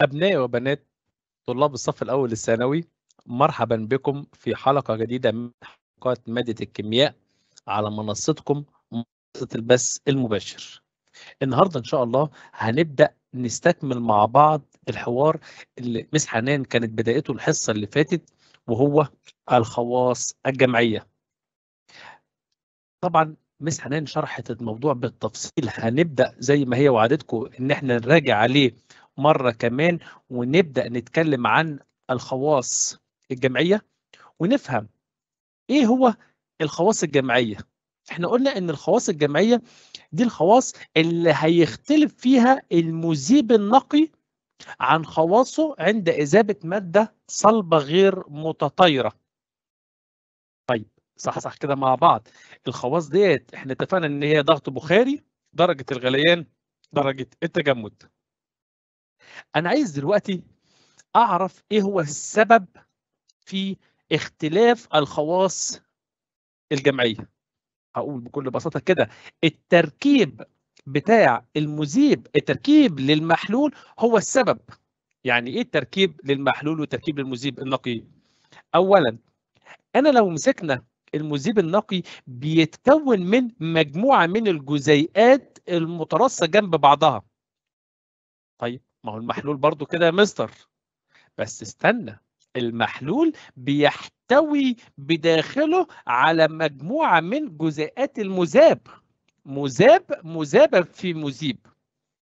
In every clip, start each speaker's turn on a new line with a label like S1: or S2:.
S1: أبنائي وبنات طلاب الصف الأول الثانوي مرحبا بكم في حلقة جديدة من حلقات مادة الكيمياء على منصتكم منصة البث المباشر. النهاردة إن شاء الله هنبدأ نستكمل مع بعض الحوار اللي مس حنان كانت بدايته الحصة اللي فاتت وهو الخواص الجمعية. طبعا مس حنان شرحت الموضوع بالتفصيل هنبدا زي ما هي وعدتكم ان احنا نراجع عليه مرة كمان ونبدأ نتكلم عن الخواص الجمعية ونفهم إيه هو الخواص الجمعية احنا قلنا ان الخواص الجمعية دي الخواص اللي هيختلف فيها المذيب النقي عن خواصه عند إذابة مادة صلبة غير متطايرة طيب صح صح كده مع بعض الخواص ديت احنا اتفقنا ان هي ضغط بخاري درجة الغليان درجة التجمد انا عايز دلوقتي اعرف ايه هو السبب في اختلاف الخواص الجمعيه هقول بكل بساطه كده التركيب بتاع المذيب التركيب للمحلول هو السبب يعني ايه التركيب للمحلول وتركيب للمذيب النقي اولا انا لو مسكنا المذيب النقي بيتكون من مجموعه من الجزيئات المتراصه جنب بعضها طيب ما هو المحلول برضو كده يا مستر بس استنى المحلول بيحتوي بداخله على مجموعة من جزيئات المذاب مذاب مذابة في مذيب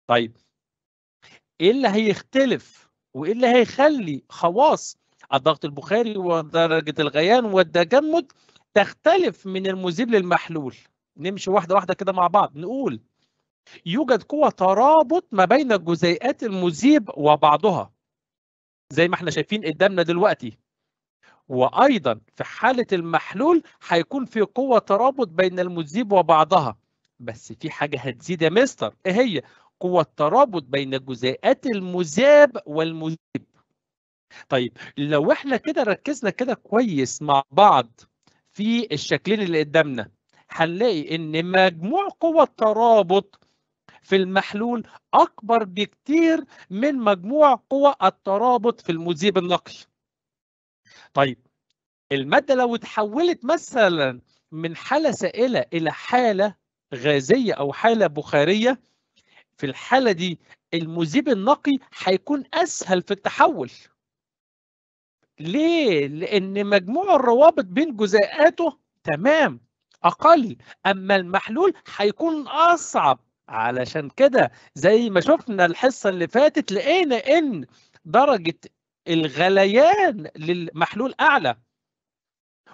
S1: طيب ايه اللي هيختلف وايه اللي هيخلي خواص الضغط البخاري ودرجة الغيان والتجمد تختلف من المذيب للمحلول نمشي واحدة واحدة كده مع بعض نقول يوجد قوة ترابط ما بين الجزيئات المذيب وبعضها زي ما احنا شايفين قدامنا دلوقتي وأيضا في حالة المحلول هيكون في قوة ترابط بين المذيب وبعضها بس في حاجة هتزيد يا مستر ايه هي؟ قوة ترابط بين الجزيئات المذاب والمذيب طيب لو احنا كده ركزنا كده كويس مع بعض في الشكلين اللي قدامنا هنلاقي ان مجموع قوى الترابط في المحلول أكبر بكتير من مجموع قوى الترابط في المذيب النقي. طيب المادة لو اتحولت مثلا من حالة سائلة إلى حالة غازية أو حالة بخارية في الحالة دي المذيب النقي هيكون أسهل في التحول. ليه؟ لأن مجموع الروابط بين جزيئاته تمام أقل أما المحلول هيكون أصعب علشان كده زي ما شفنا الحصه اللي فاتت لقينا ان درجه الغليان للمحلول اعلى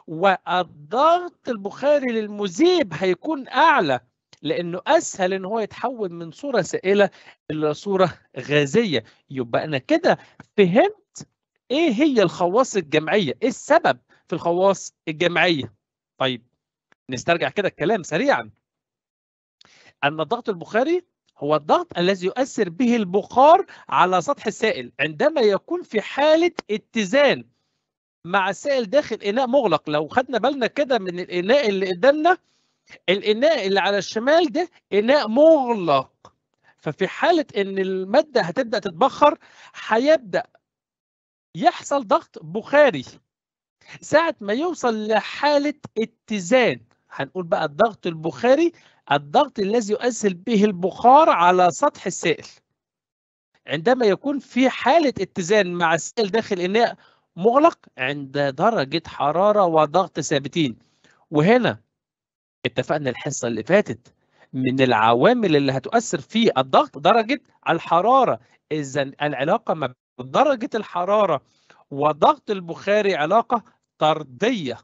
S1: والضغط البخاري للمذيب هيكون اعلى لانه اسهل ان هو يتحول من صوره سائله الى صوره غازيه يبقى انا كده فهمت ايه هي الخواص الجمعيه ايه السبب في الخواص الجمعيه طيب نسترجع كده الكلام سريعا أن الضغط البخاري هو الضغط الذي يؤثر به البخار على سطح السائل عندما يكون في حالة اتزان مع السائل داخل إناء مغلق لو خدنا بالنا كده من الإناء اللي قدامنا الإناء اللي على الشمال ده إناء مغلق ففي حالة إن المادة هتبدأ تتبخر هيبدأ يحصل ضغط بخاري ساعة ما يوصل لحالة اتزان هنقول بقى الضغط البخاري الضغط الذي يؤثر به البخار على سطح السائل عندما يكون في حالة اتزان مع السائل داخل إناء مغلق عند درجة حرارة وضغط ثابتين وهنا اتفقنا الحصة اللي فاتت من العوامل اللي هتؤثر في الضغط درجة الحرارة إذا العلاقة ما درجة الحرارة وضغط البخاري علاقة طردية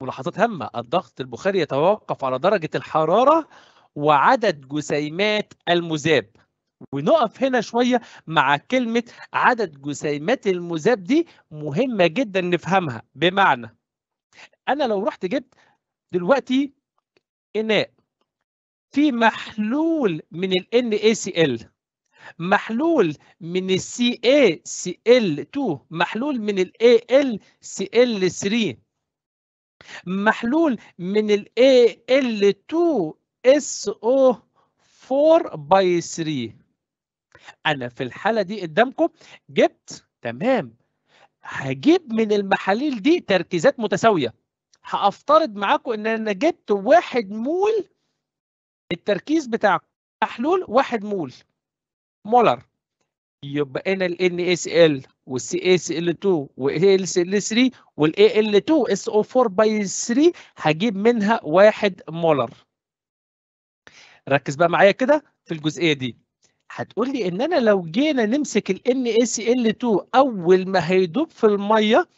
S1: ملاحظات هامة الضغط البخاري يتوقف على درجة الحرارة وعدد جسيمات المذاب ونقف هنا شوية مع كلمة عدد جسيمات المذاب دي مهمة جدا نفهمها بمعنى أنا لو رحت جبت دلوقتي إناء في محلول من ال NaCl محلول من ال CaCl2 محلول من ال AlCl3 محلول من ال AL2SO4 باي 3 انا في الحاله دي قدامكم جبت تمام هجيب من المحاليل دي تركيزات متساويه هافترض معاكم ان انا جبت واحد مول التركيز بتاع محلول واحد مول مولر يبقى هنا ال NSL والسي اي سي ال 2 والاي ال سي ال 3 والاي ال 2 اس او 4 باي 3 هجيب منها 1 مولر ركز بقى معايا كده في الجزئيه دي هتقول لي ان انا لو جينا نمسك ال ان اي سي ال 2 اول ما هيدوب في الميه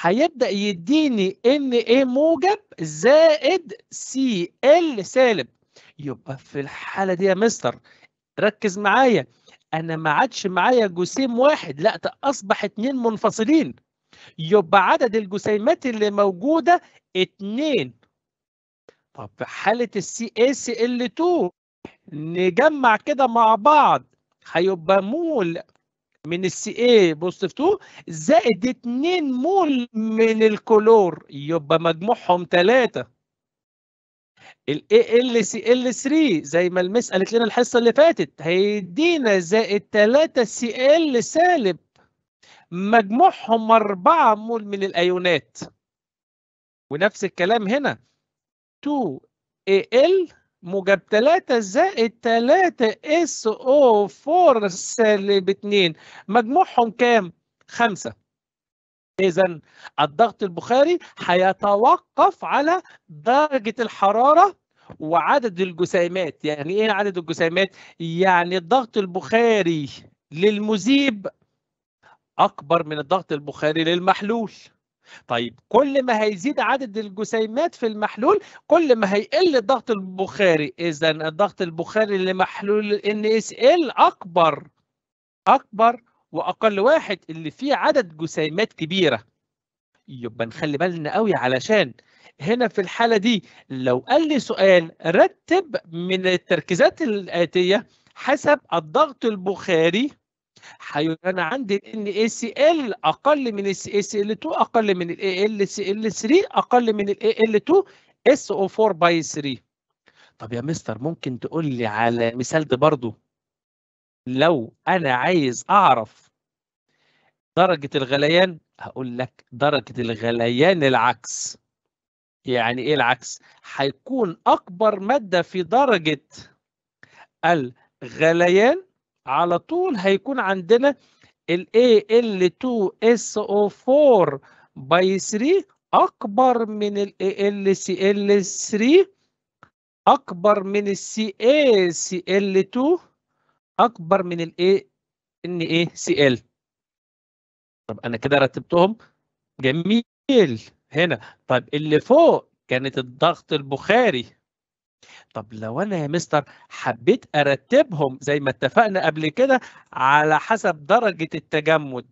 S1: هيبدا يديني ان اي موجب زائد سي ال سالب يبقى في الحاله دي يا مستر ركز معايا انا ما عادش معايا جسيم واحد لا ده اصبح اتنين منفصلين يبقى عدد الجسيمات اللي موجوده اتنين طب في حاله السي إيه، سي ال 2 نجمع كده مع بعض هيبقى مول من السي اي بوزيتيف 2 زائد 2 مول من الكلور يبقى مجموعهم 3 ال ال سي ال 3 زي ما المس قالت لنا الحصه اللي فاتت هيدينا زائد 3 سي ال سالب مجموعهم 4 مول من الايونات ونفس الكلام هنا 2 ال موجب 3 زائد 3 اس او 4 سالب 2 مجموعهم كام؟ 5 إذا الضغط البخاري هيتوقف على درجة الحرارة وعدد الجسيمات يعني إيه عدد الجسيمات؟ يعني الضغط البخاري للمذيب أكبر من الضغط البخاري للمحلول طيب كل ما هيزيد عدد الجسيمات في المحلول كل ما هيقل الضغط البخاري إذا الضغط البخاري لمحلول ال أكبر أكبر واقل واحد اللي فيه عدد جسيمات كبيره يبقى نخلي بالنا قوي علشان هنا في الحاله دي لو قال لي سؤال رتب من التركيزات الاتيه حسب الضغط البخاري هيبقى انا عندي ان اي سي ال اقل من الاي سي ال 2 اقل من الاي ال سي ال 3 اقل من الاي ال 2 اس او 4 باي 3 طب يا مستر ممكن تقول لي على مثال ده برضه لو انا عايز اعرف درجه الغليان هقول لك درجه الغليان العكس يعني ايه العكس هيكون اكبر ماده في درجه الغليان على طول هيكون عندنا ال AL2SO4 باي 3 أكبر من ال ALCl3 أكبر من ال CaCl2 اكبر من الايه ان ايه سي ال طب انا كده رتبتهم جميل هنا طب اللي فوق كانت الضغط البخاري طب لو انا يا مستر حبيت ارتبهم زي ما اتفقنا قبل كده على حسب درجة التجمد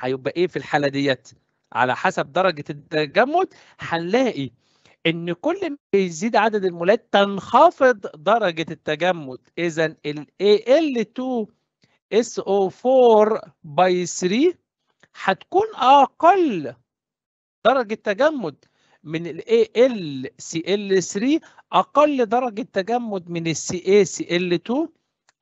S1: هيبقى ايه في الحالة ديت على حسب درجة التجمد هنلاقي ان كل ما يزيد عدد المولات تنخفض درجه التجمد اذا ال Al2SO4 باي 3 هتكون اقل درجه تجمد من ال AlCl3 اقل درجه تجمد من ال CaCl2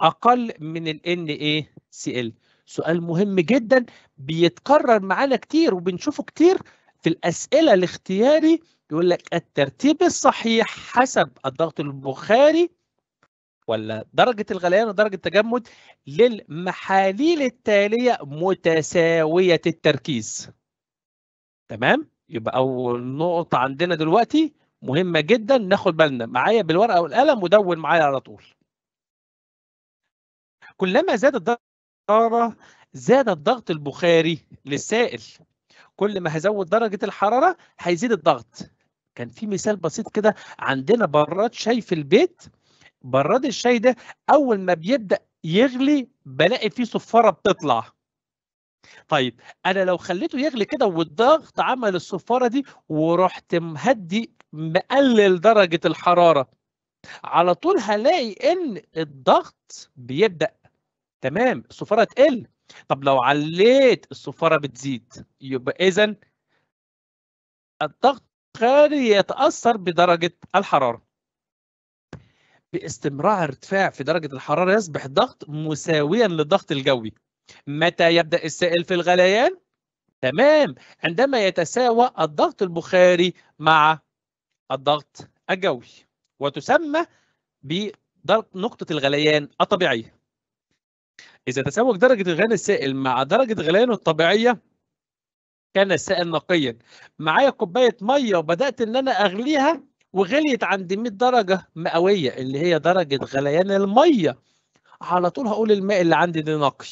S1: اقل من ال NaCl سؤال مهم جدا بيتكرر معانا كتير وبنشوفه كتير في الاسئله الاختياري يقول لك الترتيب الصحيح حسب الضغط البخاري ولا درجة الغليان ودرجة التجمد للمحاليل التالية متساوية التركيز تمام يبقى أول نقطة عندنا دلوقتي مهمة جدا ناخد بالنا معايا بالورقة والقلم ودون معايا على طول كلما زادت الحرارة زاد الضغط البخاري للسائل كل ما هزود درجة الحرارة هيزيد الضغط كان في مثال بسيط كده عندنا براد شاي في البيت براد الشاي ده اول ما بيبدا يغلي بلاقي فيه صفاره بتطلع طيب انا لو خليته يغلي كده والضغط عمل الصفاره دي ورحت مهدي مقلل درجه الحراره على طول هلاقي ان الضغط بيبدا تمام الصفاره تقل طب لو عليت الصفاره بتزيد يبقى اذا الضغط قد يتأثر بدرجة الحرارة باستمرار ارتفاع في درجة الحرارة يصبح الضغط مساويا للضغط الجوي متى يبدأ السائل في الغليان؟ تمام عندما يتساوى الضغط البخاري مع الضغط الجوي وتسمى بنقطة الغليان الطبيعية إذا تساوت درجة الغليان السائل مع درجة غليانه الطبيعية كان سائل نقيا معايا كوبايه ميه وبدات ان انا اغليها وغليت عند 100 درجه مئويه اللي هي درجه غليان الميه على طول هقول الماء اللي عندي ده نقي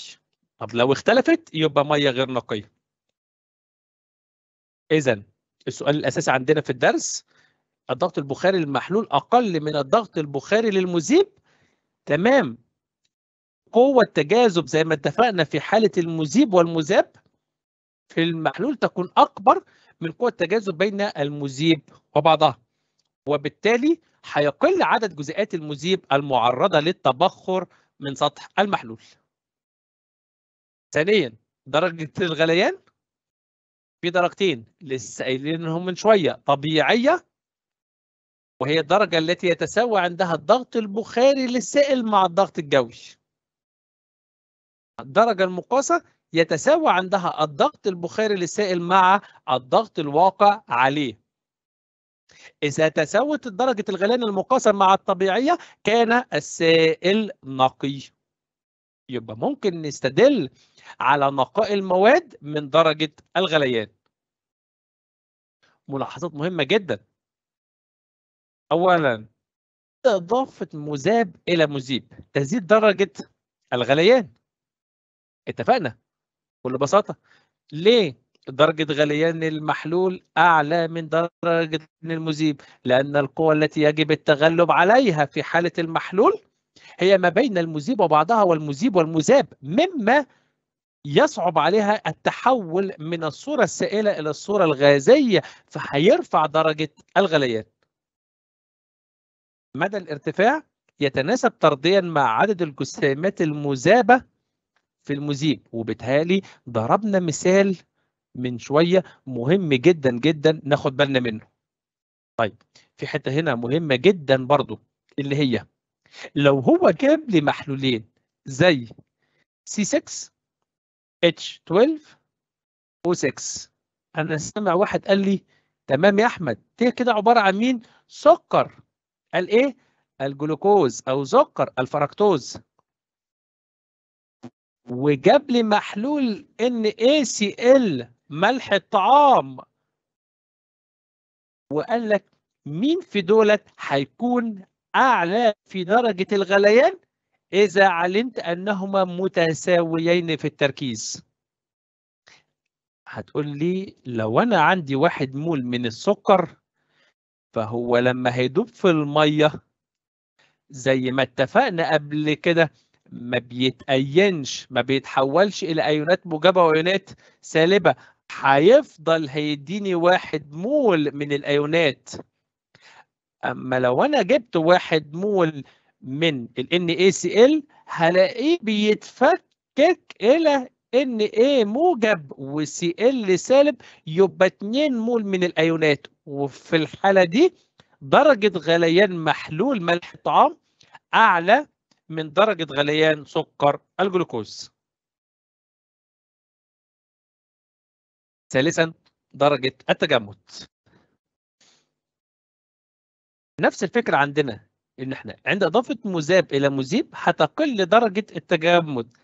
S1: طب لو اختلفت يبقى ميه غير نقيه اذا السؤال الاساسي عندنا في الدرس الضغط البخاري للمحلول اقل من الضغط البخاري للمذيب تمام قوة تجاذب زي ما اتفقنا في حالة المذيب والمذاب في المحلول تكون أكبر من قوة التجاذب بين المذيب وبعضها وبالتالي هيقل عدد جزيئات المذيب المعرضة للتبخر من سطح المحلول. ثانيا درجة الغليان في درجتين لسه قايلينهم من شوية طبيعية وهي الدرجة التي يتساوى عندها الضغط البخاري للسائل مع الضغط الجوي. الدرجة المقاسة يتساوى عندها الضغط البخاري للسائل مع الضغط الواقع عليه إذا تساوت درجة الغليان المقاسة مع الطبيعية كان السائل نقي يبقى ممكن نستدل على نقاء المواد من درجة الغليان ملاحظات مهمة جدا أولا إضافة مذاب إلى مذيب تزيد درجة الغليان اتفقنا بكل بساطه ليه درجة غليان المحلول أعلى من درجة المذيب لأن القوة التي يجب التغلب عليها في حالة المحلول هي ما بين المذيب وبعضها والمذيب والمذاب مما يصعب عليها التحول من الصورة السائلة إلى الصورة الغازية فهيرفع درجة الغليان مدى الارتفاع يتناسب طرديا مع عدد الجسيمات المذابة في المذيب وبتهالي ضربنا مثال من شويه مهم جدا جدا ناخد بالنا منه طيب في حته هنا مهمه جدا برضو اللي هي لو هو جاب لي محلولين زي C6 H12 O6 انا سامع واحد قال لي تمام يا احمد ده كده عباره عن مين سكر قال ايه الجلوكوز او سكر الفركتوز وجاب لي محلول ان اي سي ال ملح الطعام وقال لك مين في دولت هيكون اعلى في درجه الغليان اذا علمت انهما متساويين في التركيز هتقول لي لو انا عندي واحد مول من السكر فهو لما هيدوب في الميه زي ما اتفقنا قبل كده ما بيتأينش ما بيتحولش إلى أيونات موجبة وأيونات سالبة هيفضل هيديني واحد مول من الأيونات أما لو أنا جبت واحد مول من ال NaCl هلاقيه بيتفكك إلى Na موجب و Cl سالب يبقى 2 مول من الأيونات وفي الحالة دي درجة غليان محلول ملح الطعام أعلى من درجة
S2: غليان سكر الجلوكوز
S1: ثالثا درجة التجمد نفس الفكرة عندنا ان احنا عند اضافة مذاب الى مذيب هتقل درجة التجمد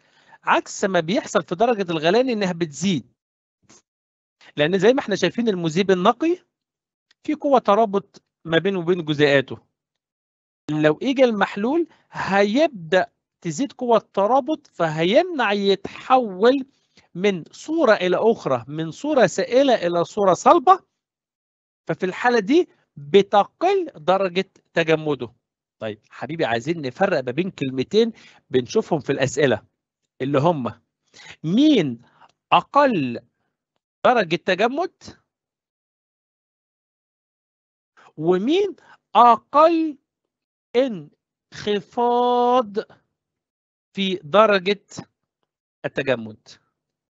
S1: عكس ما بيحصل في درجة الغليان انها بتزيد لان زي ما احنا شايفين المذيب النقي في قوة ترابط ما بينه وبين جزيئاته لو اجى المحلول هيبدا تزيد قوه الترابط فهيمنع يتحول من صوره الى اخرى من صوره سائله الى صوره صلبه ففي الحاله دي بتقل درجه تجمده طيب حبيبي عايزين نفرق ما بين كلمتين بنشوفهم في الاسئله اللي هم مين اقل
S2: درجه تجمد ومين
S1: اقل انخفاض في درجة التجمد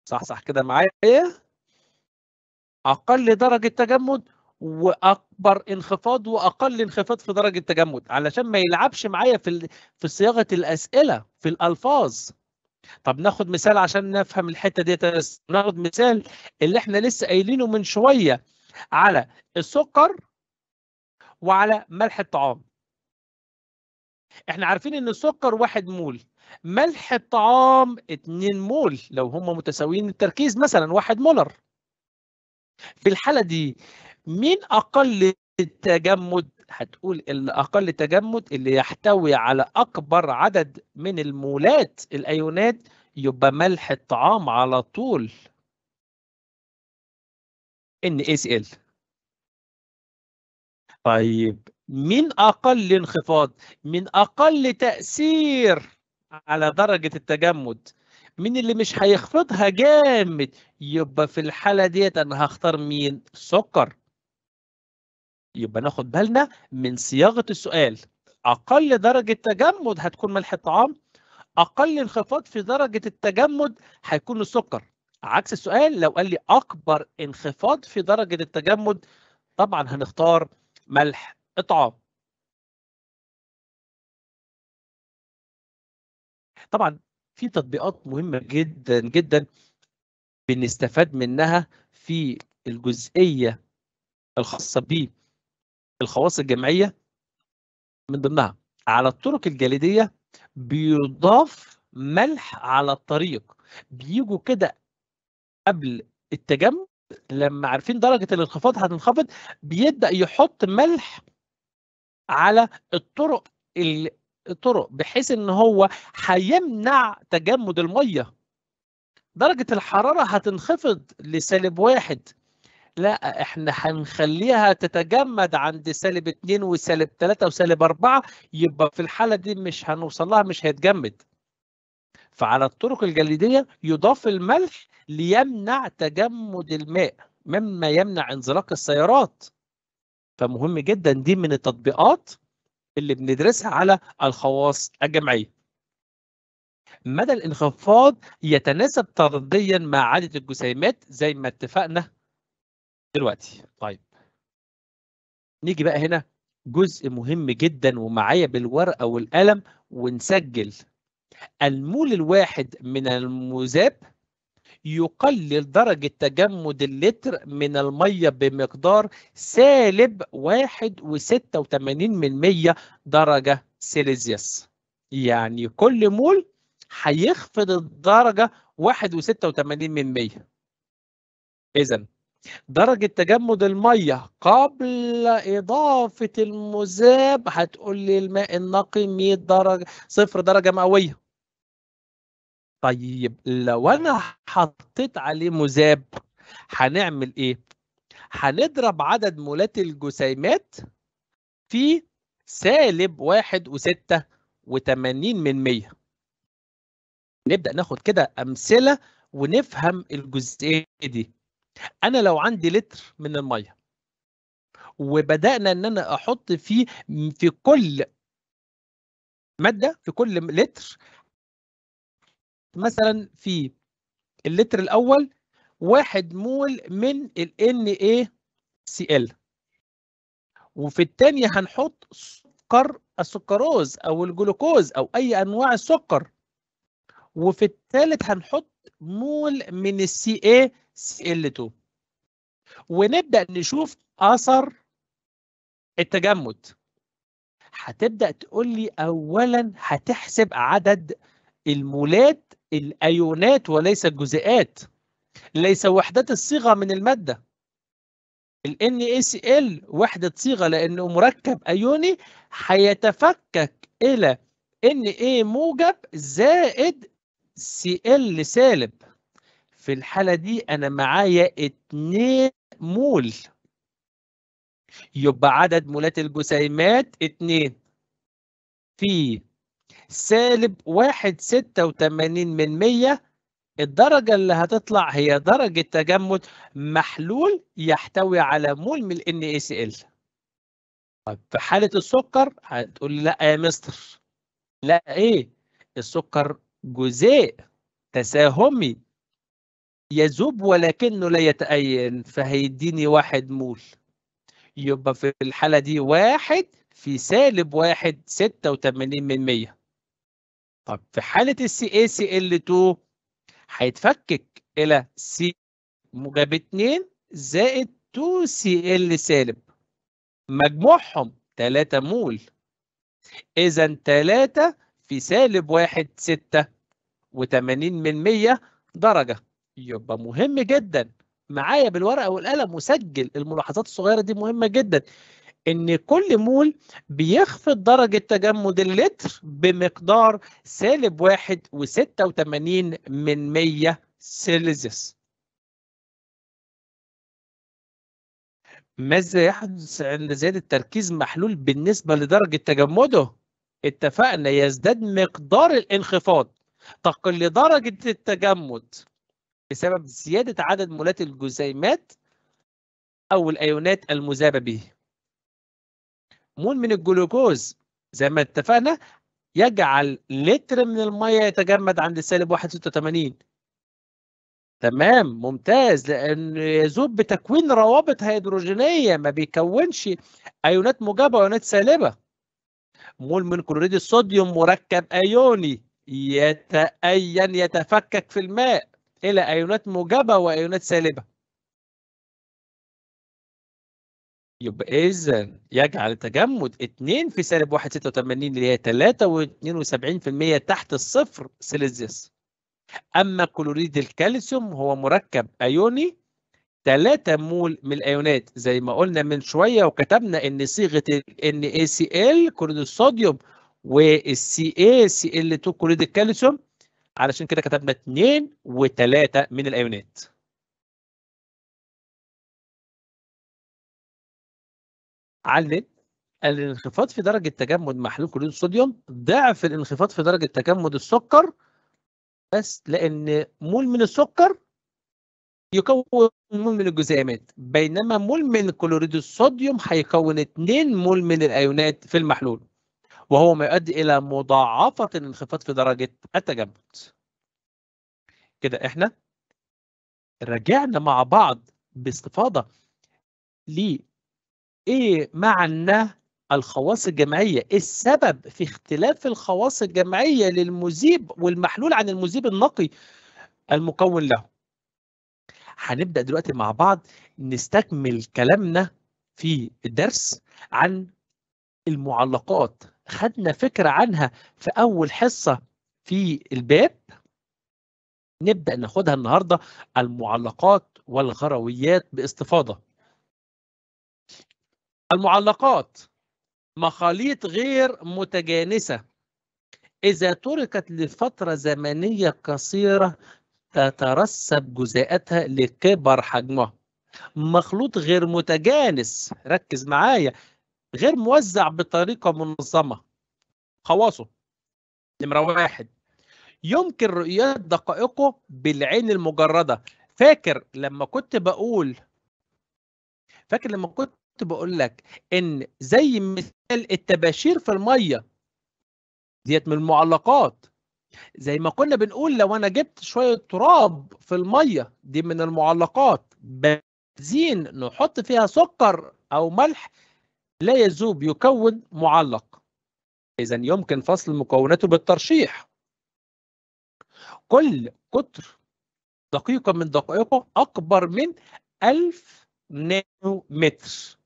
S1: صح صح كده معايا أقل درجة تجمد واكبر انخفاض واقل انخفاض في درجه تجمد علشان ما يلعبش معايا في في صياغه الاسئله في الالفاظ طب ناخد مثال عشان نفهم الحته ديت ناخد مثال اللي احنا لسه قايلينه من شويه على السكر وعلى ملح الطعام احنا عارفين ان السكر 1 مول ملح الطعام 2 مول لو هم متساويين التركيز مثلا 1 مولر في الحالة دي مين أقل التجمد هتقول الأقل تجمد اللي يحتوي على أكبر عدد من المولات الأيونات يبقى ملح الطعام على طول
S2: NaCl إيه طيب
S1: من أقل انخفاض من أقل تأثير على درجة التجمد من اللي مش هيخفضها جامد يبقى في الحالة ديت أنا هختار مين سكر يبقى ناخد بالنا من صياغة السؤال أقل درجة تجمد هتكون ملح الطعام أقل انخفاض في درجة التجمد هيكون السكر عكس السؤال لو قال لي أكبر انخفاض في درجة التجمد طبعا هنختار ملح اطعام طبعا في تطبيقات مهمه جدا جدا بنستفاد منها في الجزئيه الخاصه بالخواص الجمعيه من ضمنها على الطرق الجليديه بيضاف ملح على الطريق بيجوا كده قبل التجمد لما عارفين درجه الانخفاض هتنخفض بيبدا يحط ملح على الطرق الطرق بحيث ان هو هيمنع تجمد الميه درجه الحراره هتنخفض لسالب واحد لا احنا هنخليها تتجمد عند سالب اتنين وسالب تلاته وسالب اربعه يبقى في الحاله دي مش هنوصل لها مش هيتجمد فعلى الطرق الجليديه يضاف الملح ليمنع تجمد الماء مما يمنع انزلاق السيارات فمهم جدا دي من التطبيقات اللي بندرسها على الخواص الجمعيه مدى الانخفاض يتناسب طرديا مع عدد الجسيمات زي ما اتفقنا دلوقتي طيب نيجي بقى هنا جزء مهم جدا ومعايا بالورقه والقلم ونسجل المول الواحد من المذاب يقلل درجة تجمد اللتر من المية بمقدار سالب واحد 1.86 من مية درجة سيليزيوس يعني كل مول هيخفض الدرجة واحد 1.86 من مية إذا درجة تجمد المية قبل إضافة المذاب هتقول لي الماء النقي مية درجة صفر درجة مئوية طيب لو انا حطيت عليه مذاب هنعمل ايه هنضرب عدد مولات الجسيمات في سالب واحد وستة وتمانين من مية نبدأ ناخد كده أمثلة ونفهم الجزئية دي أنا لو عندي لتر من المية وبدأنا إن أنا أحط فيه في كل مادة في كل لتر مثلا في اللتر الاول واحد مول من ال NaCl وفي الثانيه هنحط سكر السكروز او الجلوكوز او اي انواع السكر وفي الثالث هنحط مول من ال CaCl2 ونبدا نشوف اثر التجمد هتبدا تقول لي اولا هتحسب عدد المولات الأيونات وليس الجزيئات ليس وحدات الصيغة من المادة ال NaCl وحدة صيغة لأنه مركب أيوني هيتفكك إلى Na موجب زائد Cl سالب في الحالة دي أنا معايا 2 مول يبقى عدد مولات الجسيمات 2 في سالب واحد ستة وتمانين من مية الدرجة اللي هتطلع هي درجة تجمد محلول يحتوي على مول من الـ NaCl طيب في حالة السكر هتقول لا يا مستر لا ايه السكر جزيء تساهمي يذوب ولكنه لا يتأين فهيديني واحد مول يبقى في الحالة دي واحد في سالب واحد ستة وتمانين من مية طب في حالة السي اي سي ال 2 هيتفكك إلى سي موجب 2 زائد 2 سي ال سالب مجموعهم 3 مول إذا 3 في سالب 1 6 و80 من 100 درجة يبقى مهم جدا معايا بالورقة والقلم وسجل الملاحظات الصغيرة دي مهمة جدا ان كل مول بيخفض درجة تجمد اللتر بمقدار سالب واحد وستة وتمانين من مية سيلزيس. ماذا يحدث عند زيادة التركيز محلول بالنسبة لدرجة تجمده؟ اتفقنا يزداد مقدار الانخفاض تقل درجة التجمد بسبب زيادة عدد مولات الجزيمات أو الأيونات المذابة به مدمن الجلوكوز زي ما اتفقنا يجعل لتر من الميه يتجمد عند سالب 186 تمام ممتاز لأن يذوب بتكوين روابط هيدروجينية ما بيكونش أيونات موجبة وأيونات سالبة مول من كلوريد الصوديوم مركب أيوني يتأين يتفكك في الماء إلى أيونات موجبة وأيونات سالبة
S2: يبقى إذا يجعل
S1: تجمد 2 في سالب 186 اللي هي 73.72% تحت الصفر سيليزيوس. أما كلوريد الكالسيوم هو مركب أيوني 3 مول من الأيونات زي ما قلنا من شوية وكتبنا إن صيغة ال NaCl كلوريد الصوديوم والسي اي سي ال 2 كلوريد الكالسيوم علشان كده كتبنا 2 و3 من الايونات علل الانخفاض في درجة تجمد محلول كلوريد الصوديوم ضعف الانخفاض في درجة تجمد السكر بس لأن مول من السكر يكون مول من الجزيئات بينما مول من كلوريد الصوديوم هيكون 2 مول من الأيونات في المحلول وهو ما يؤدي إلى مضاعفة الانخفاض في درجة التجمد كده احنا رجعنا مع بعض باستفاضة إيه معنى الخواص الجمعية؟ إيه السبب في اختلاف الخواص الجمعية للمذيب والمحلول عن المذيب النقي المكون له؟ هنبدأ دلوقتي مع بعض نستكمل كلامنا في الدرس عن المعلقات خدنا فكرة عنها في أول حصة في الباب نبدأ ناخدها النهاردة المعلقات والغرويات باستفاضة المعلقات مخاليط غير متجانسة إذا تركت لفترة زمنية قصيرة تترسب جزيئاتها لكبر حجمها مخلوط غير متجانس ركز معايا غير موزع بطريقة منظمة خواصه نمرة واحد يمكن رؤية دقائقه بالعين المجردة فاكر لما كنت بقول فاكر لما كنت كنت بقول لك ان زي مثال التباشير في الميه ديت من المعلقات زي ما كنا بنقول لو انا جبت شويه تراب في الميه دي من المعلقات بنزين نحط فيها سكر او ملح لا يذوب يكون معلق اذا يمكن فصل مكوناته بالترشيح كل قطر دقيقه من دقائقه اكبر من 1000 نانو متر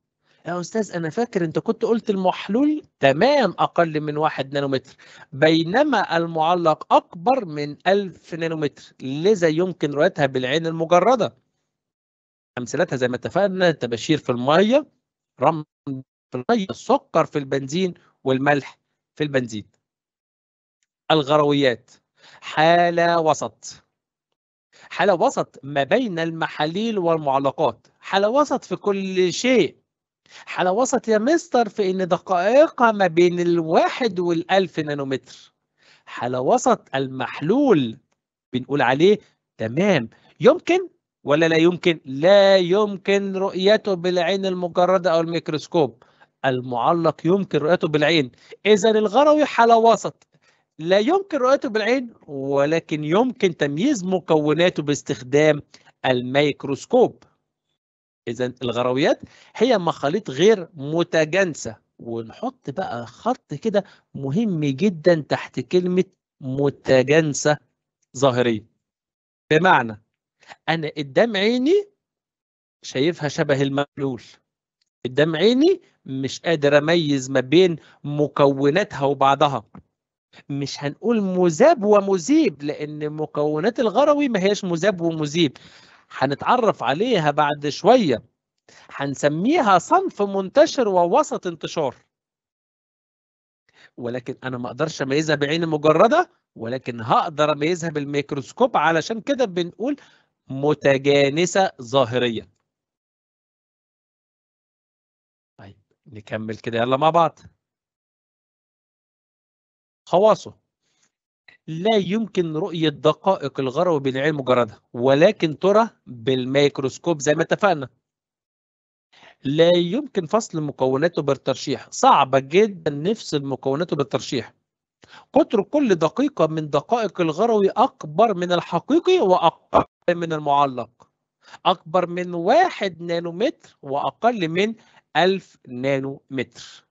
S1: يا استاذ انا فاكر انت كنت قلت المحلول تمام اقل من 1 نانومتر بينما المعلق اكبر من 1000 نانومتر لذا يمكن رؤيتها بالعين المجرده امثلتها زي ما اتفقنا تباشير في الميه رمل في الميه السكر في البنزين والملح في البنزين الغرويات حاله وسط حاله وسط ما بين المحاليل والمعلقات حاله وسط في كل شيء وسط يا مستر في إن دقائقها ما بين الواحد والألف نانومتر وسط المحلول بنقول عليه تمام يمكن ولا لا يمكن؟ لا يمكن رؤيته بالعين المجردة أو الميكروسكوب المعلق يمكن رؤيته بالعين إذا الغروي وسط لا يمكن رؤيته بالعين ولكن يمكن تمييز مكوناته باستخدام الميكروسكوب اذا الغرويات هي مخاليط غير متجانسه ونحط بقى خط كده مهم جدا تحت كلمه متجانسه ظاهريه بمعنى انا قدام عيني شايفها شبه المبلول قدام عيني مش قادر اميز ما بين مكوناتها وبعضها مش هنقول مذاب ومذيب لان مكونات الغروي ما هياش مذاب ومذيب هنتعرف عليها بعد شوية هنسميها صنف منتشر ووسط انتشار ولكن أنا ما أقدرش أميزها بعين مجردة ولكن هقدر أميزها بالميكروسكوب علشان كده بنقول متجانسة ظاهريا طيب نكمل كده يلا مع بعض خواصه لا يمكن رؤية دقائق الغرو بالعين مجردة ولكن ترى بالميكروسكوب زي ما اتفقنا لا يمكن فصل مكوناته بالترشيح صعب جدا نفصل مكوناته بالترشيح قطر كل دقيقة من دقائق الغروي أكبر من الحقيقي وأقل من المعلق أكبر من واحد نانومتر وأقل من ألف نانومتر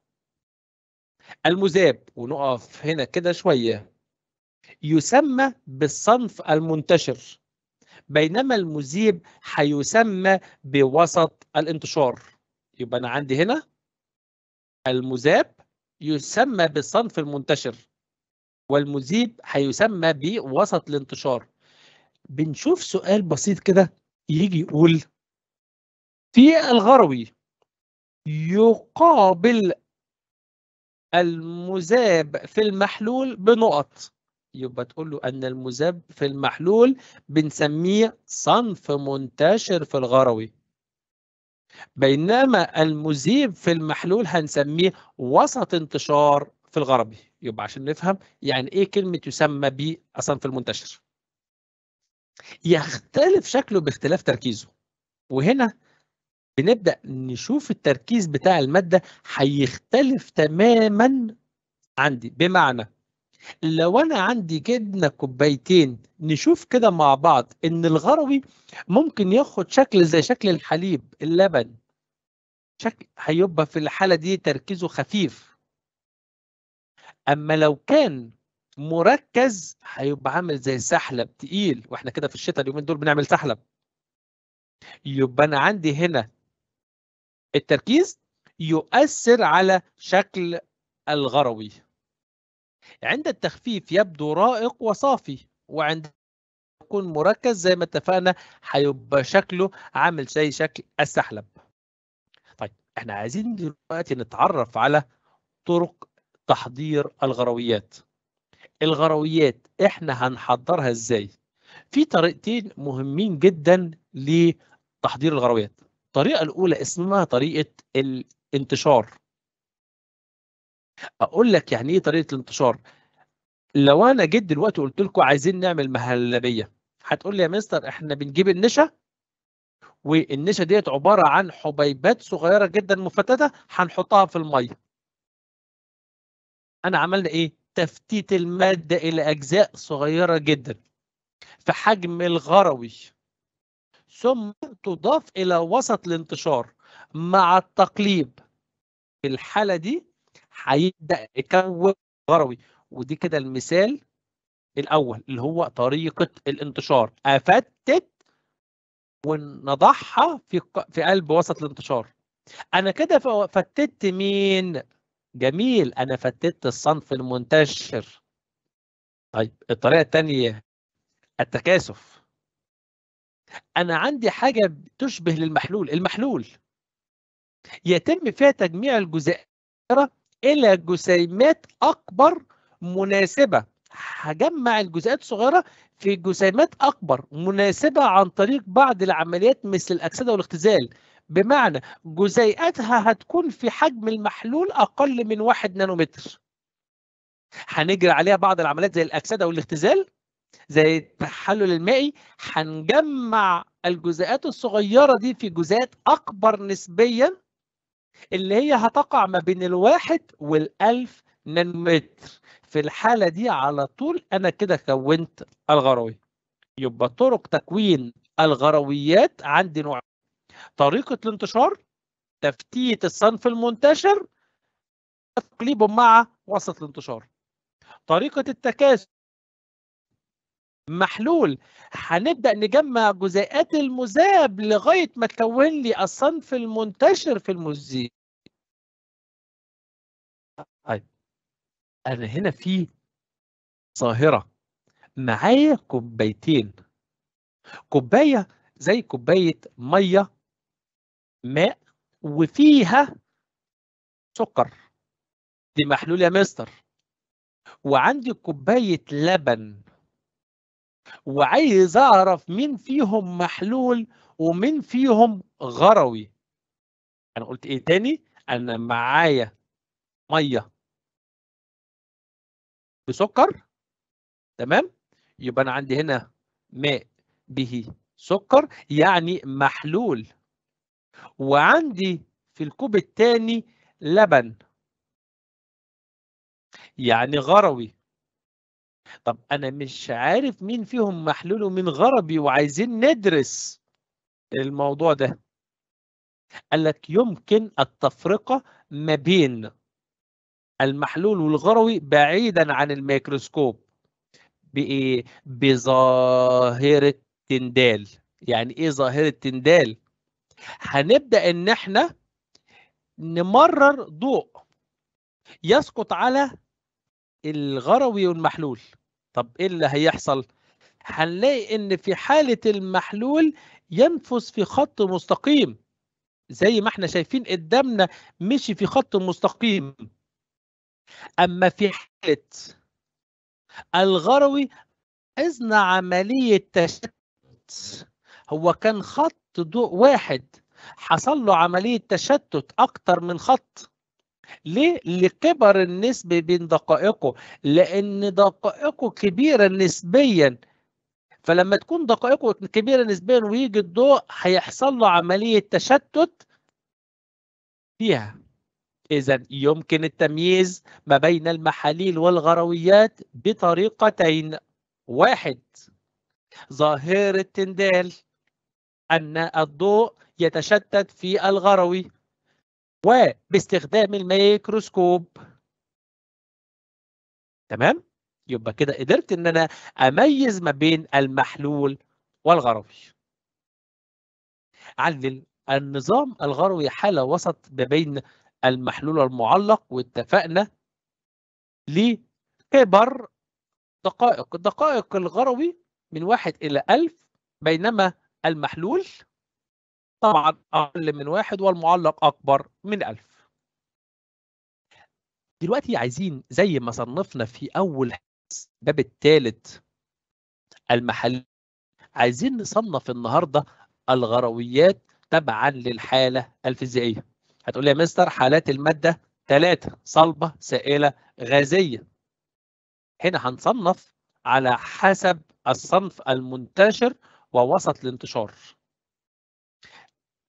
S1: المذاب ونقف هنا كده شوية يسمى بالصنف المنتشر بينما المذيب هيسمى بوسط الانتشار يبقى أنا عندي هنا المذاب يسمى بالصنف المنتشر والمذيب هيسمى بوسط الانتشار بنشوف سؤال بسيط كده يجي يقول في الغروي يقابل المذاب في المحلول بنقط يبقى تقول له أن المذاب في المحلول بنسميه صنف منتشر في الغروي بينما المذيب في المحلول هنسميه وسط انتشار في الغربي يبقى عشان نفهم يعني ايه كلمة يسمى بالصنف المنتشر يختلف شكله باختلاف تركيزه وهنا بنبدأ نشوف التركيز بتاع المادة هيختلف تماما عندي بمعنى لو انا عندي جبنه كوبايتين نشوف كده مع بعض ان الغروي ممكن ياخد شكل زي شكل الحليب اللبن شكل هيبقى في الحاله دي تركيزه خفيف اما لو كان مركز هيبقى عامل زي سحلب تقيل واحنا كده في الشتاء اليومين دول بنعمل سحلب يبقى انا عندي هنا التركيز يؤثر على شكل الغروي عند التخفيف يبدو رائق وصافي وعند يكون مركز زي ما اتفقنا هيبقى شكله عامل زي شكل السحلب طيب احنا عايزين دلوقتي نتعرف على طرق تحضير الغرويات الغرويات احنا هنحضرها ازاي في طريقتين مهمين جدا لتحضير الغرويات الطريقه الاولى اسمها طريقه الانتشار اقول لك يعني ايه طريقه الانتشار لو انا جيت دلوقتي وقلت لكم عايزين نعمل مهلبيه هتقول لي يا مستر احنا بنجيب النشا والنشا ديت عباره عن حبيبات صغيره جدا مفتته هنحطها في الميه انا عملنا ايه تفتيت الماده الى اجزاء صغيره جدا في حجم الغروي ثم تضاف الى وسط الانتشار مع التقليب في الحاله دي هيبدا يكون غروي ودي كده المثال الاول اللي هو طريقه الانتشار افتت ونضعها في في قلب وسط الانتشار انا كده فتت مين جميل انا فتت الصنف المنتشر طيب الطريقه الثانيه التكاثف انا عندي حاجه تشبه للمحلول المحلول يتم فيها تجميع الجزيئات الى جسيمات اكبر مناسبه هجمع الجزيئات الصغيره في جسيمات اكبر مناسبه عن طريق بعض العمليات مثل الاكسده والاختزال بمعنى جزيئاتها هتكون في حجم المحلول اقل من 1 نانومتر هنجري عليها بعض العمليات زي الاكسده والاختزال زي التحلل المائي هنجمع الجزيئات الصغيره دي في جزيئات اكبر نسبيا اللي هي هتقع ما بين الواحد والألف نانومتر في الحالة دي على طول أنا كده كونت الغروي يبقى طرق تكوين الغرويات عندي نوع طريقة الانتشار تفتيت الصنف المنتشر تقليبه مع وسط الانتشار طريقة التكاثر محلول هنبدأ نجمع جزيئات المذاب لغاية ما تكون لي الصنف المنتشر في المذيب طيب أنا هنا في ظاهرة معايا كوبايتين كوباية زي كوباية مية ماء وفيها سكر دي محلول يا مستر وعندي كوباية لبن وعايز اعرف مين فيهم محلول ومين فيهم غروي انا قلت ايه تاني انا معايا
S2: ميه بسكر تمام
S1: يبقى انا عندي هنا ماء به سكر يعني محلول وعندي في الكوب الثاني لبن يعني غروي طب أنا مش عارف مين فيهم محلول ومين غربي وعايزين ندرس الموضوع ده قال لك يمكن التفرقة ما بين المحلول والغروي بعيدا عن الميكروسكوب بإيه؟ بظاهرة تندال يعني إيه ظاهرة تندال؟ هنبدأ إن إحنا نمرر ضوء يسقط على الغروي والمحلول طب ايه اللي هيحصل هنلاقي ان في حالة المحلول ينفذ في خط مستقيم زي ما احنا شايفين قدامنا مشي في خط مستقيم اما في حالة الغروي اذن عملية تشتت هو كان خط ضوء واحد حصل له عملية تشتت اكتر من خط ليه؟ لكبر النسبة بين دقائقه لأن دقائقه كبيرة نسبيا فلما تكون دقائقه كبيرة نسبيا ويجي الضوء هيحصل له عملية تشتت فيها إذا يمكن التمييز ما بين المحاليل والغرويات بطريقتين واحد ظاهرة تندال أن الضوء يتشتت في الغروي وباستخدام الميكروسكوب تمام يبقى كده قدرت ان انا اميز ما بين المحلول والغروي علل النظام الغروي حالة وسط ما بين المحلول المعلق واتفقنا لكبر دقائق الدقائق الغروي من واحد إلى ألف بينما المحلول طبعا أقل من واحد والمعلق أكبر من ألف دلوقتي عايزين زي ما صنفنا في أول باب الثالث المحلي عايزين نصنف النهارده الغرويات تبعا للحالة الفيزيائية هتقول لي يا مستر حالات المادة ثلاثة صلبة سائلة غازية هنا هنصنف على حسب الصنف المنتشر ووسط الانتشار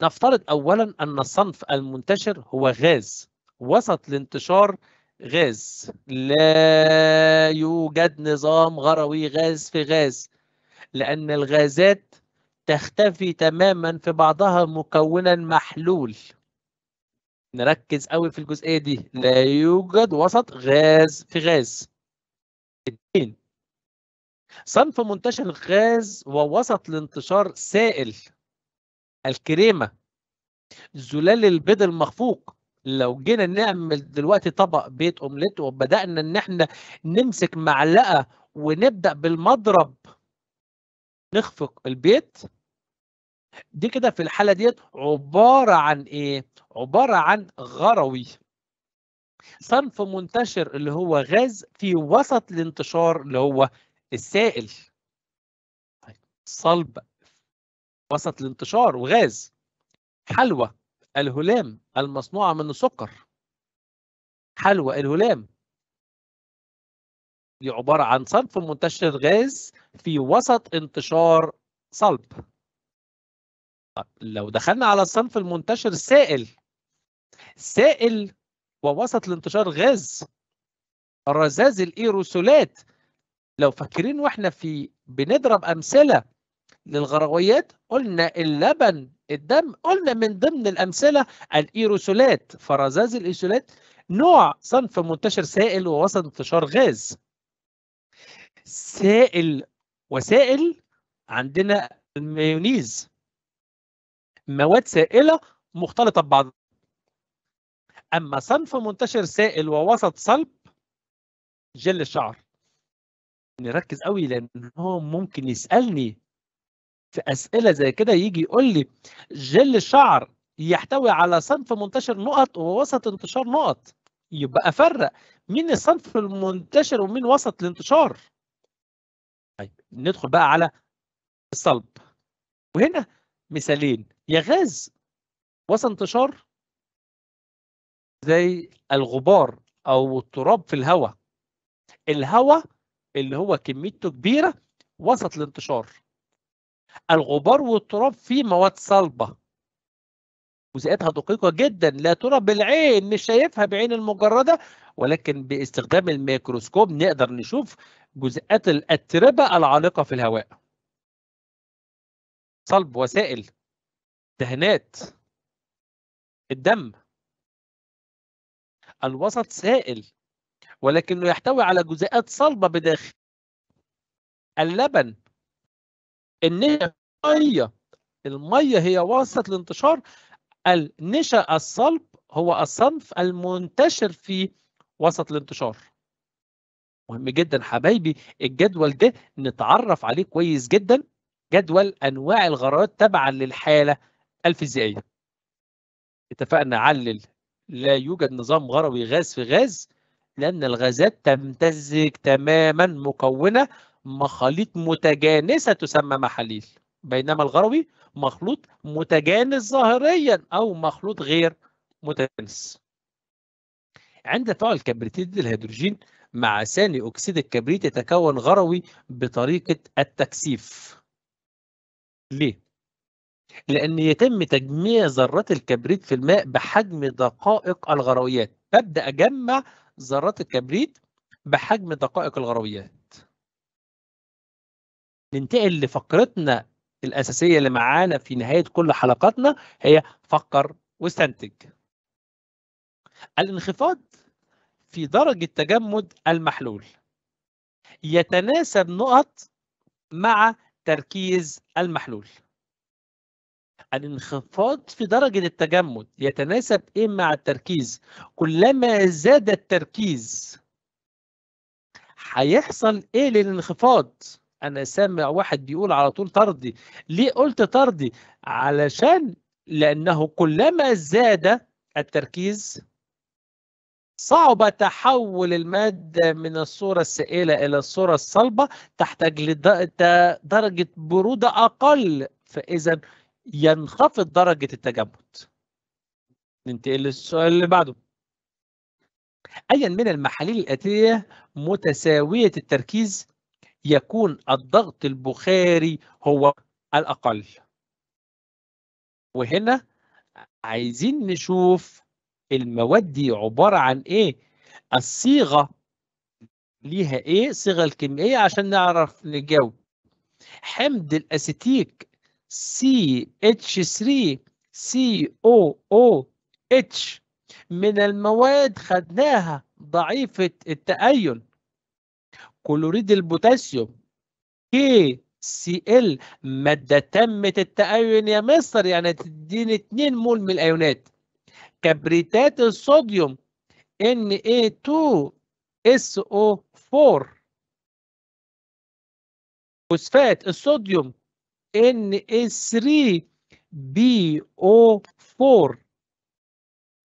S1: نفترض أولا أن الصنف المنتشر هو غاز وسط الانتشار غاز لا يوجد نظام غروي غاز في غاز لأن الغازات تختفي تماما في بعضها مكونا محلول نركز قوي في الجزئية دي لا يوجد وسط غاز في غاز اتنين صنف منتشر غاز ووسط الانتشار سائل الكريمه زلال البيض المخفوق لو جينا نعمل دلوقتي طبق بيت اومليت وبدانا ان احنا نمسك معلقه ونبدا بالمضرب نخفق البيت دي كده في الحاله ديت عباره عن ايه عباره عن غروي صنف منتشر اللي هو غاز في وسط الانتشار اللي هو السائل طيب، صلب وسط الانتشار وغاز
S2: حلوى الهلام المصنوعة من السكر حلوى الهلام دي عبارة عن صنف منتشر غاز
S1: في وسط انتشار صلب لو دخلنا على الصنف المنتشر سائل سائل ووسط الانتشار غاز الرذاذ الايروسولات لو فاكرين واحنا في بنضرب امثله للغرويات قلنا اللبن الدم قلنا من ضمن الأمثلة الإيروسولات فرزاز الإيروسولات نوع صنف منتشر سائل ووسط انتشار غاز سائل وسائل عندنا المايونيز مواد سائلة مختلطة ببعض أما صنف منتشر سائل ووسط صلب جل الشعر نركز قوي لأن هو ممكن يسألني في اسئله زي كده يجي يقول لي جل الشعر يحتوي على صنف منتشر نقط ووسط انتشار نقط يبقى افرق مين الصنف المنتشر ومين وسط الانتشار طيب ندخل بقى على الصلب وهنا مثالين يا غاز وسط انتشار زي الغبار او التراب في الهواء الهواء اللي هو كميته كبيره وسط الانتشار الغبار والتراب فيه مواد صلبه جزيئاتها دقيقة جدا لا ترى بالعين مش شايفها بعين المجردة ولكن باستخدام الميكروسكوب نقدر نشوف جزيئات الأتربة العالقة في الهواء صلب وسائل دهانات
S2: الدم الوسط
S1: سائل ولكنه يحتوي على جزيئات صلبة بداخل اللبن النشا الميه الميه هي واسط الانتشار النشا الصلب هو الصنف المنتشر في وسط الانتشار مهم جدا حبايبي الجدول ده نتعرف عليه كويس جدا جدول انواع الغارات تبعا للحاله الفيزيائيه اتفقنا علل لا يوجد نظام غروي غاز في غاز لان الغازات تمتزج تماما مكونه مخاليط متجانسة تسمى محاليل بينما الغروي مخلوط متجانس ظاهريا أو مخلوط غير متجانس عند تفاعل كبريتيد الهيدروجين مع ثاني أكسيد الكبريت يتكون غروي بطريقة التكثيف ليه؟ لأن يتم تجميع ذرات الكبريت في الماء بحجم دقائق الغرويات ببدأ أجمع ذرات الكبريت بحجم دقائق الغرويات ننتقل لفقرتنا الأساسية اللي معانا في نهاية كل حلقاتنا هي فكر واستنتج الانخفاض في درجة تجمد المحلول يتناسب نقط مع تركيز المحلول الانخفاض في درجة التجمد يتناسب ايه مع التركيز كلما زاد التركيز هيحصل ايه للانخفاض انا سامع واحد بيقول على طول طردي ليه قلت طردي علشان لانه كلما زاد التركيز صعب تحول المادة من الصورة السائلة إلى الصورة الصلبة تحتاج لدرجة برودة أقل فإذا ينخفض درجة التجمد ننتقل للسؤال اللي بعده أيا من المحاليل الآتية متساوية التركيز يكون الضغط البخاري هو الأقل وهنا عايزين نشوف المواد دي عبارة عن إيه الصيغة ليها إيه الصيغة الكيميائية عشان نعرف نجاوب حمض الأسيتيك CH3 COOH من المواد خدناها ضعيفة التأين كلوريد البوتاسيوم كي سي ال مادة تمت التأين يا مصر يعني تديني 2 مول من الأيونات كبريتات الصوديوم ان اي
S2: 2 او 4
S1: فوسفات الصوديوم ان اي 3 بي او 4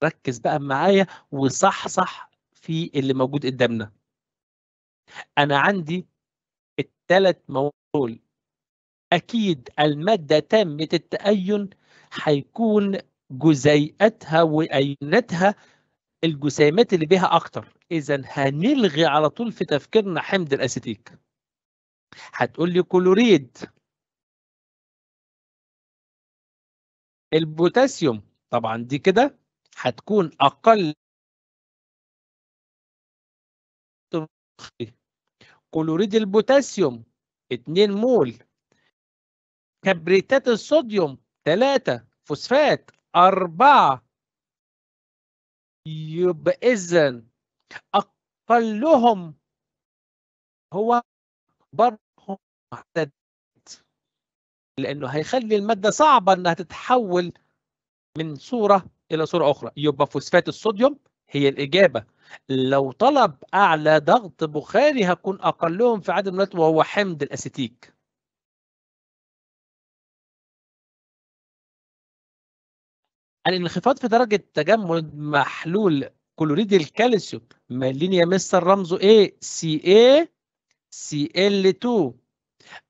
S1: ركز بقى معايا وصحصح في اللي موجود قدامنا انا عندي الثلاث مواد اكيد الماده تامه التأين هيكون جزيئتها وأينتها الجسيمات اللي بيها اكتر اذا هنلغي على طول في تفكيرنا حمض الاسيتيك هتقول
S2: لي كلوريد البوتاسيوم طبعا دي كده هتكون اقل كلوريد البوتاسيوم 2 مول كبريتات الصوديوم 3 فوسفات 4 يبقى إذا أقلهم هو برهم
S1: عدد لأنه هيخلي المادة صعبة إنها تتحول من صورة إلى صورة أخرى يبقى فوسفات الصوديوم هي الإجابة لو طلب اعلى ضغط بخاري هكون اقلهم في عدد المولات وهو حمض الاسيتيك الانخفاض في درجة تجمد محلول كلوريد الكالسيوم مالين مستر رمزه ايه؟ CA CL2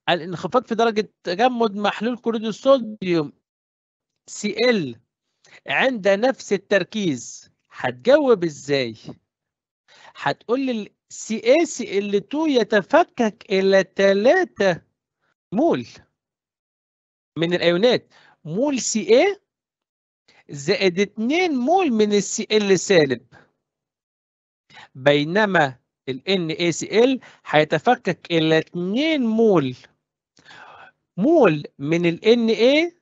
S1: الانخفاض في درجة تجمد محلول كلوريد الصوديوم CL عند نفس التركيز هتجاوب ازاي؟ هتقول لي السي اي سي ال 2 يتفكك الى 3 مول من الايونات مول سي اي زائد 2 مول من السي ال سالب بينما ال ان اي سي ال هيتفكك الى 2 مول مول من ال ان اي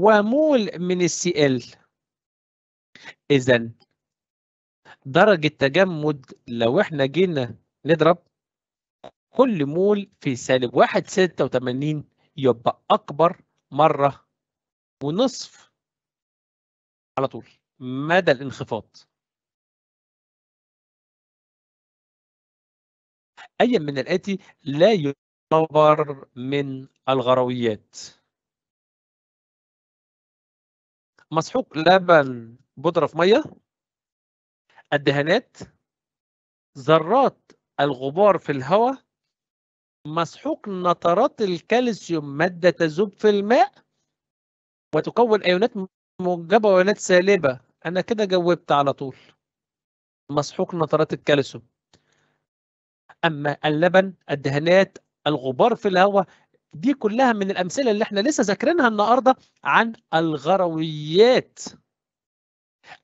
S1: ومول من السي ال اذا درجة تجمد لو احنا جينا نضرب كل مول في سالب واحد ستة وتمانين يبقى أكبر مرة ونصف
S2: على طول مدى الانخفاض أي من الآتي لا يعتبر من الغرويات
S1: مسحوق لبن بودرة في مية الدهانات ذرات الغبار في الهواء مسحوق نترات الكالسيوم مادة تذوب في الماء وتكون أيونات موجبة وأيونات سالبة أنا كده جاوبت على طول مسحوق نترات الكالسيوم أما اللبن الدهانات الغبار في الهواء دي كلها من الأمثلة اللي احنا لسه ذاكرينها النهاردة عن الغرويات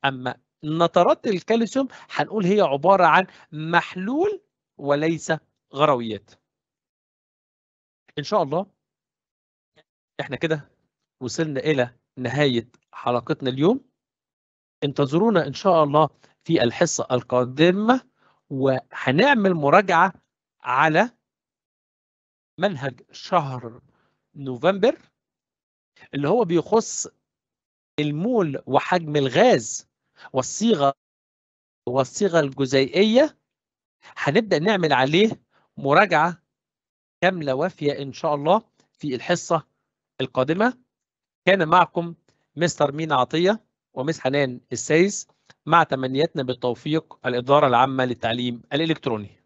S1: أما نترات الكالسيوم هنقول هي عبارة عن محلول وليس غرويات إن شاء الله إحنا كده وصلنا إلى نهاية حلقتنا اليوم انتظرونا إن شاء الله في الحصة القادمة وهنعمل مراجعة على منهج شهر نوفمبر اللي هو بيخص المول وحجم الغاز والصيغه والصيغه الجزيئيه هنبدا نعمل عليه مراجعه كامله وافيه ان شاء الله في الحصه القادمه كان معكم مستر مينا عطيه ومس حنان السايس مع تمنياتنا بالتوفيق الاداره
S2: العامه للتعليم الالكتروني